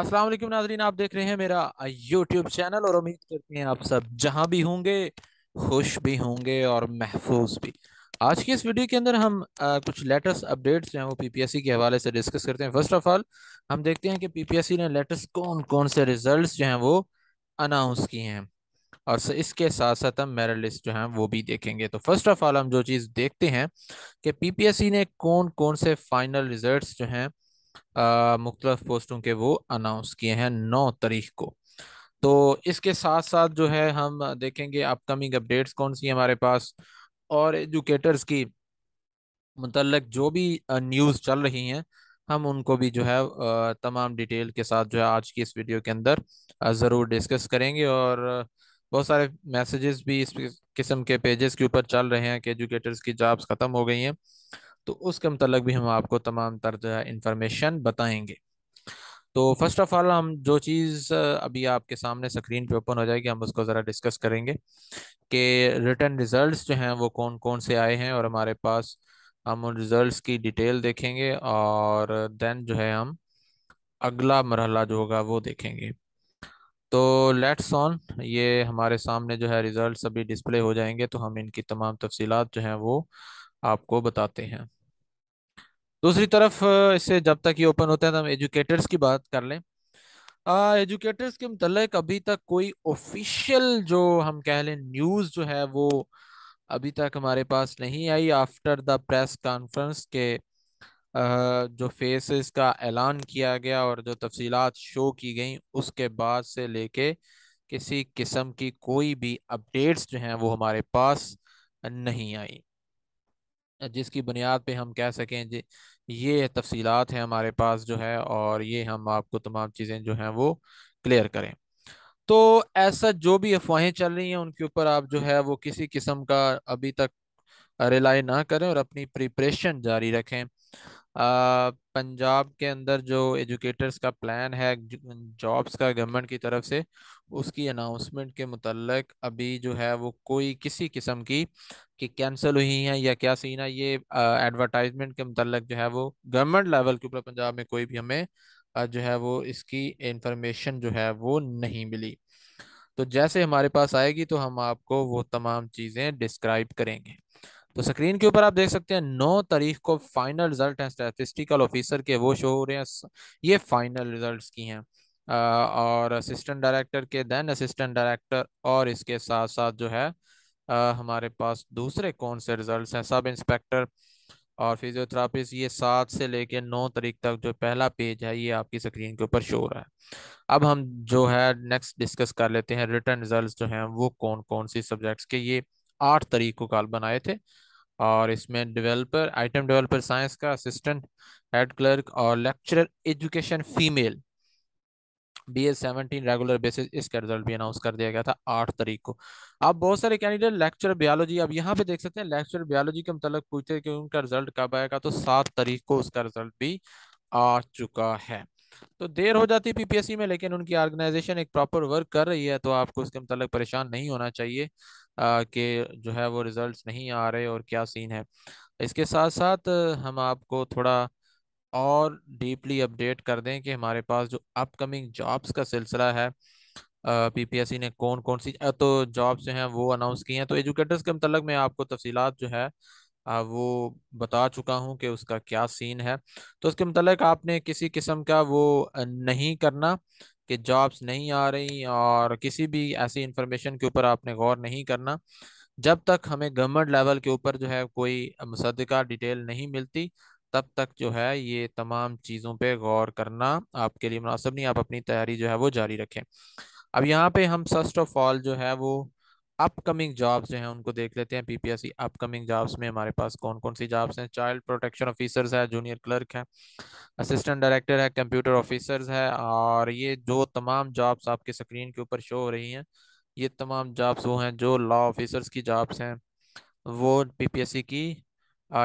अस्सलाम वालेकुम नाजरीन आप देख रहे हैं मेरा यूट्यूब चैनल और उम्मीद करते हैं आप सब जहाँ भी होंगे खुश भी होंगे और महफूज भी आज की इस वीडियो के अंदर हम आ, कुछ लेटेस्ट अपडेट्स जो हैं वो पीपीएससी के हवाले से डिस्कस करते हैं फर्स्ट ऑफ ऑल हम देखते हैं कि पीपीएससी ने लेटेस्ट कौन कौन से रिजल्ट जो हैं वो अनाउंस किए हैं और इसके साथ साथ हम मेरिट लिस्ट जो है वो भी देखेंगे तो फर्स्ट ऑफ ऑल हम जो चीज़ देखते हैं कि पीपीएससी ने कौन कौन से फाइनल रिजल्ट्स जो हैं मुख्तलफ पोस्टों के वो अनाउंस किए हैं नौ तारीख को तो इसके साथ साथ जो है हम देखेंगे अपकमिंग अपडेट्स कौन सी हमारे पास और एजुकेटर्स की मतलब जो भी न्यूज़ चल रही हैं हम उनको भी जो है तमाम डिटेल के साथ जो है आज की इस वीडियो के अंदर ज़रूर डिस्कस करेंगे और बहुत सारे मैसेजेस भी इस किस्म के पेजेस के ऊपर चल रहे हैं कि एजुकेटर्स की जॉब्स ख़त्म हो गई हैं तो उसके मतलब भी हम आपको तमाम तर जो है इंफॉर्मेशन बताएंगे तो फर्स्ट ऑफ ऑल हम जो चीज़ अभी आपके सामने स्क्रीन पे ओपन हो जाएगी हम उसको ज़रा डिस्कस करेंगे कि रिटर्न रिजल्ट्स जो हैं वो कौन कौन से आए हैं और हमारे पास हम उन रिजल्ट्स की डिटेल देखेंगे और देन जो है हम अगला मरहला जो होगा वो देखेंगे तो लेट्स ऑन ये हमारे सामने जो है रिजल्ट अभी डिस्प्ले हो जाएंगे तो हम इनकी तमाम तफसीत जो हैं वो आपको बताते हैं दूसरी तरफ इससे जब तक ये ओपन होता है तो हम एजुकेटर्स की बात कर लें एजुकेटर्स के मतलब अभी तक कोई ऑफिशियल जो हम कह लें न्यूज़ जो है वो अभी तक हमारे पास नहीं आई आफ्टर द प्रेस कॉन्फ्रेंस के आ, जो फेसेस का ऐलान किया गया और जो तफसीलात शो की गई उसके बाद से लेके किसी किस्म की कोई भी अपडेट्स जो हैं वो हमारे पास नहीं आई जिसकी बुनियाद पे हम कह सकें जी ये तफसीलात हैं हमारे पास जो है और ये हम आपको तमाम चीज़ें जो हैं वो क्लियर करें तो ऐसा जो भी अफवाहें चल रही हैं उनके ऊपर आप जो है वो किसी किस्म का अभी तक रिलाई ना करें और अपनी प्रिपरेशन जारी रखें पंजाब के अंदर जो एजुकेटर्स का प्लान है जॉब्स का गवर्नमेंट की तरफ से उसकी अनाउंसमेंट के मतलब अभी जो है वो कोई किसी किस्म की कि कैंसिल हुई हैं या क्या सीन है ये एडवर्टाइजमेंट के मतलब जो है वो गवर्नमेंट लेवल के ऊपर पंजाब में कोई भी हमें आ, जो है वो इसकी इंफॉर्मेशन जो है वो नहीं मिली तो जैसे हमारे पास आएगी तो हम आपको वो तमाम चीज़ें डिस्क्राइब करेंगे तो स्क्रीन के ऊपर आप देख सकते हैं नौ तारीख को फाइनल रिजल्ट हैं स्टेटिस्टिकल ऑफिसर के वो शो हो रहे हैं ये फाइनल रिजल्ट्स की हैं और असिस्टेंट डायरेक्टर के देन असिस्टेंट डायरेक्टर और इसके साथ साथ जो है आ, हमारे पास दूसरे कौन से रिजल्ट हैं सब इंस्पेक्टर और फिजियोथेरापिस्ट ये सात से लेके नौ तारीख तक जो पहला पेज है ये आपकी स्क्रीन के ऊपर शो हो रहा है अब हम जो है नेक्स्ट डिस्कस कर लेते हैं रिटर्न रिजल्ट्स जो हैं वो कौन कौन सी सब्जेक्ट्स के ये आठ को कॉल बनाए थे और इसमें डेवलपर आइटम डेवलपर साइंस का असिस्टेंट हेड क्लर्क और lecturer education female B S seventeen regular basis इसका रिजल्ट भी अनाउंस कर दिया गया था आठ तारीख को अब बहुत सारे कैंडिडेट लेक्चर बायोलॉजी अब यहाँ पे देख सकते हैं लेक्चर बायोलॉजी के मतलब पूछते हैं कि उनका रिजल्ट कब आएगा तो सात तारीख को उसका रिजल्ट भी आ चुका है तो देर हो जाती है पीपीएससी में लेकिन उनकी ऑर्गेनाइजेशन एक प्रॉपर वर्क कर रही है तो आपको उसके मतलब परेशान नहीं होना चाहिए कि जो है वो रिजल्ट नहीं आ रहे और क्या सीन है इसके साथ साथ हम आपको थोड़ा और डीपली अपडेट कर दें कि हमारे पास जो अपकमिंग जॉब्स का सिलसिला है पीपीएससी ने कौन कौन सी तो जॉब्स जो हैं वो अनाउंस किए हैं तो एजुकेटर्स के मतलब मैं आपको तफसीलात जो है वो बता चुका हूँ कि उसका क्या सीन है तो उसके मतलब आपने किसी किस्म का वो नहीं करना कि जॉब्स नहीं आ रही और किसी भी ऐसी इंफॉर्मेशन के ऊपर आपने गौर नहीं करना जब तक हमें गवर्नमेंट लेवल के ऊपर जो है कोई मुसदा डिटेल नहीं मिलती तब तक जो है ये तमाम चीज़ों पे गौर करना आपके लिए मुनासिब नहीं आप अपनी तैयारी जो है वो जारी रखें अब यहाँ पे हम फर्स्ट ऑफ ऑल जो है वो अपकमिंग जॉब्स जो हैं उनको देख लेते हैं पीपीएससी अपकमिंग जॉब्स में हमारे पास कौन कौन सी जॉब्स हैं चाइल्ड प्रोटेक्शन ऑफिसर्स है जूनियर क्लर्क है असिस्टेंट डायरेक्टर है कंप्यूटर ऑफिसर्स है और ये जो तमाम जॉब्स आपके स्क्रीन के ऊपर शो हो रही हैं ये तमाम जॉब्स वो हैं जो लॉ ऑफिसर्स की जॉब्स हैं वो पी की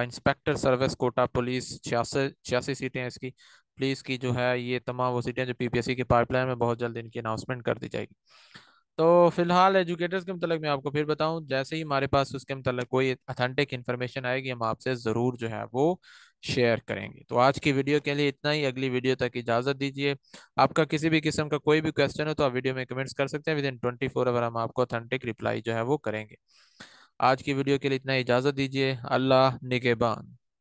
इंस्पेक्टर सर्विस कोटा पुलिस छियासी छियासी सीटें हैं इसकी पुलिस की जो है ये तमाम वो सीटें जो पी की पाइपलाइन में बहुत जल्द इनकी अनाउंसमेंट कर दी जाएगी तो फिलहाल एजुकेटर्स के मतलब मैं आपको फिर बताऊं जैसे ही हमारे पास उसके मतलब कोई अथेंटिक इन्फॉर्मेशन आएगी हम आपसे ज़रूर जो है वो शेयर करेंगे तो आज की वीडियो के लिए इतना ही अगली वीडियो तक इजाज़त दीजिए आपका किसी भी किस्म का कोई भी क्वेश्चन हो तो आप वीडियो में कमेंट्स कर सकते हैं within twenty four hour हम आपको अथेंटिक रिप्लाई जो है वो करेंगे आज की वीडियो के लिए इतना इजाज़त दीजिए अल्लाह निगेबान